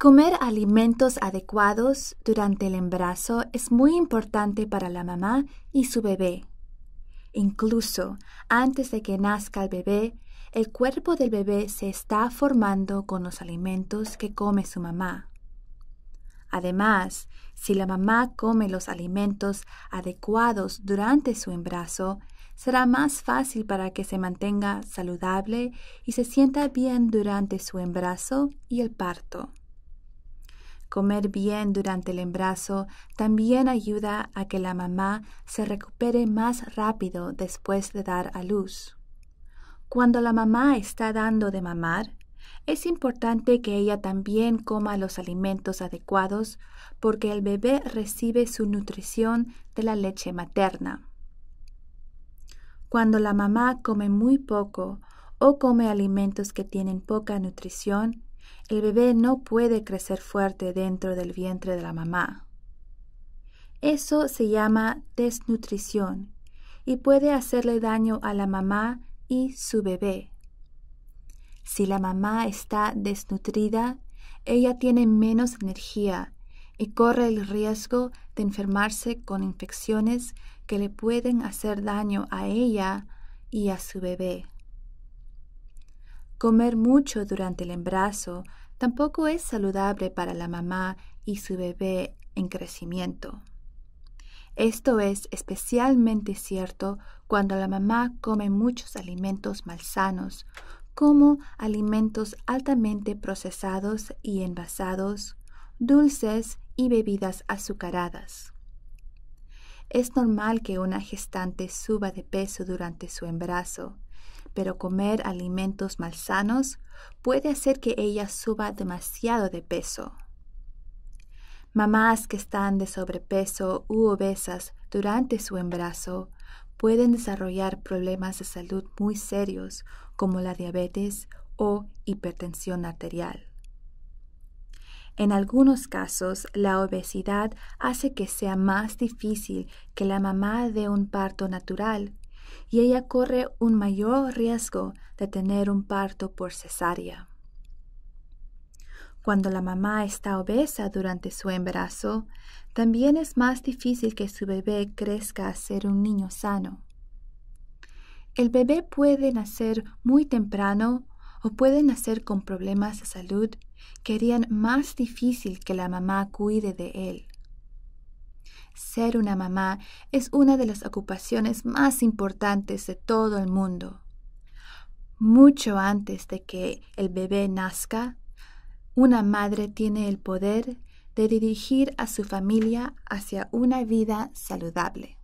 Comer alimentos adecuados durante el embarazo es muy importante para la mamá y su bebé. Incluso antes de que nazca el bebé, el cuerpo del bebé se está formando con los alimentos que come su mamá. Además, si la mamá come los alimentos adecuados durante su embarazo, será más fácil para que se mantenga saludable y se sienta bien durante su embarazo y el parto. Comer bien durante el embarazo también ayuda a que la mamá se recupere más rápido después de dar a luz. Cuando la mamá está dando de mamar, es importante que ella también coma los alimentos adecuados porque el bebé recibe su nutrición de la leche materna. Cuando la mamá come muy poco o come alimentos que tienen poca nutrición, el bebé no puede crecer fuerte dentro del vientre de la mamá. Eso se llama desnutrición y puede hacerle daño a la mamá y su bebé. Si la mamá está desnutrida, ella tiene menos energía y corre el riesgo de enfermarse con infecciones que le pueden hacer daño a ella y a su bebé. Comer mucho durante el embarazo tampoco es saludable para la mamá y su bebé en crecimiento. Esto es especialmente cierto cuando la mamá come muchos alimentos malsanos, como alimentos altamente procesados y envasados, dulces y bebidas azucaradas. Es normal que una gestante suba de peso durante su embarazo, pero comer alimentos malsanos puede hacer que ella suba demasiado de peso. Mamás que están de sobrepeso u obesas durante su embarazo pueden desarrollar problemas de salud muy serios como la diabetes o hipertensión arterial. En algunos casos, la obesidad hace que sea más difícil que la mamá dé un parto natural y ella corre un mayor riesgo de tener un parto por cesárea. Cuando la mamá está obesa durante su embarazo, también es más difícil que su bebé crezca a ser un niño sano. El bebé puede nacer muy temprano o puede nacer con problemas de salud que harían más difícil que la mamá cuide de él. Ser una mamá es una de las ocupaciones más importantes de todo el mundo. Mucho antes de que el bebé nazca, una madre tiene el poder de dirigir a su familia hacia una vida saludable.